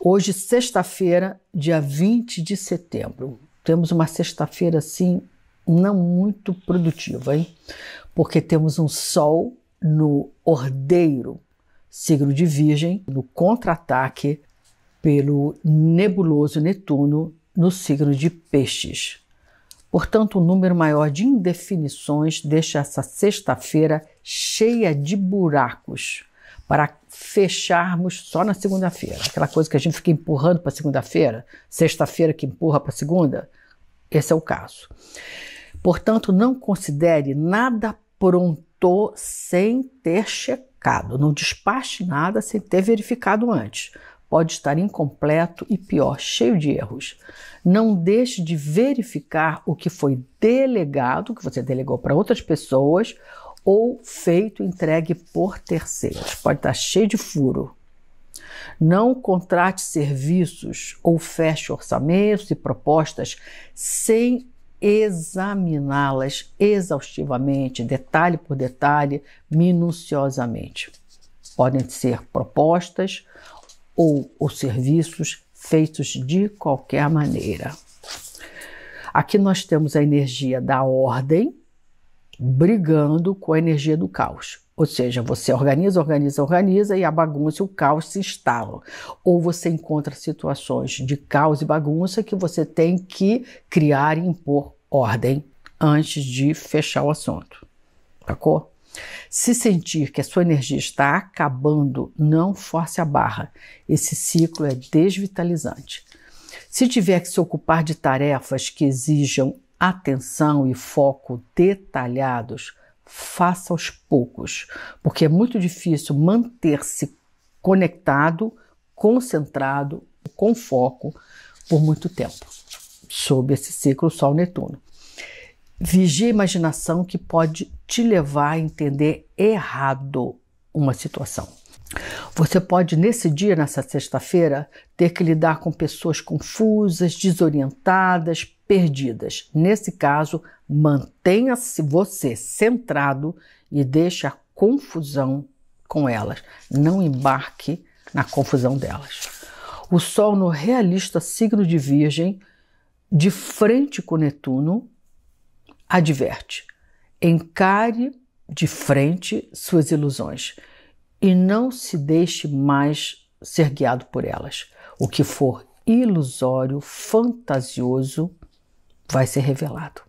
Hoje, sexta-feira, dia 20 de setembro. Temos uma sexta-feira assim não muito produtiva, hein? Porque temos um sol no ordeiro, signo de Virgem, no contra-ataque pelo nebuloso Netuno no signo de Peixes. Portanto, um número maior de indefinições deixa essa sexta-feira cheia de buracos para fecharmos só na segunda-feira. Aquela coisa que a gente fica empurrando para segunda-feira, sexta-feira que empurra para segunda, esse é o caso. Portanto, não considere nada pronto sem ter checado. Não despache nada sem ter verificado antes. Pode estar incompleto e pior, cheio de erros. Não deixe de verificar o que foi delegado, que você delegou para outras pessoas, ou feito entregue por terceiros. Pode estar cheio de furo. Não contrate serviços ou feche orçamentos e propostas sem examiná-las exaustivamente, detalhe por detalhe, minuciosamente. Podem ser propostas ou, ou serviços feitos de qualquer maneira. Aqui nós temos a energia da ordem, brigando com a energia do caos. Ou seja, você organiza, organiza, organiza e a bagunça e o caos se instalam. Ou você encontra situações de caos e bagunça que você tem que criar e impor ordem antes de fechar o assunto. Sacou? Se sentir que a sua energia está acabando, não force a barra. Esse ciclo é desvitalizante. Se tiver que se ocupar de tarefas que exijam atenção e foco detalhados, faça aos poucos, porque é muito difícil manter-se conectado, concentrado, com foco por muito tempo, sob esse ciclo Sol-Netuno. Vigie a imaginação que pode te levar a entender errado uma situação. Você pode, nesse dia, nessa sexta-feira, ter que lidar com pessoas confusas, desorientadas, perdidas. Nesse caso, mantenha-se você centrado e deixe a confusão com elas. Não embarque na confusão delas. O Sol no realista signo de Virgem, de frente com Netuno, adverte: encare de frente suas ilusões e não se deixe mais ser guiado por elas. O que for ilusório, fantasioso, vai ser revelado.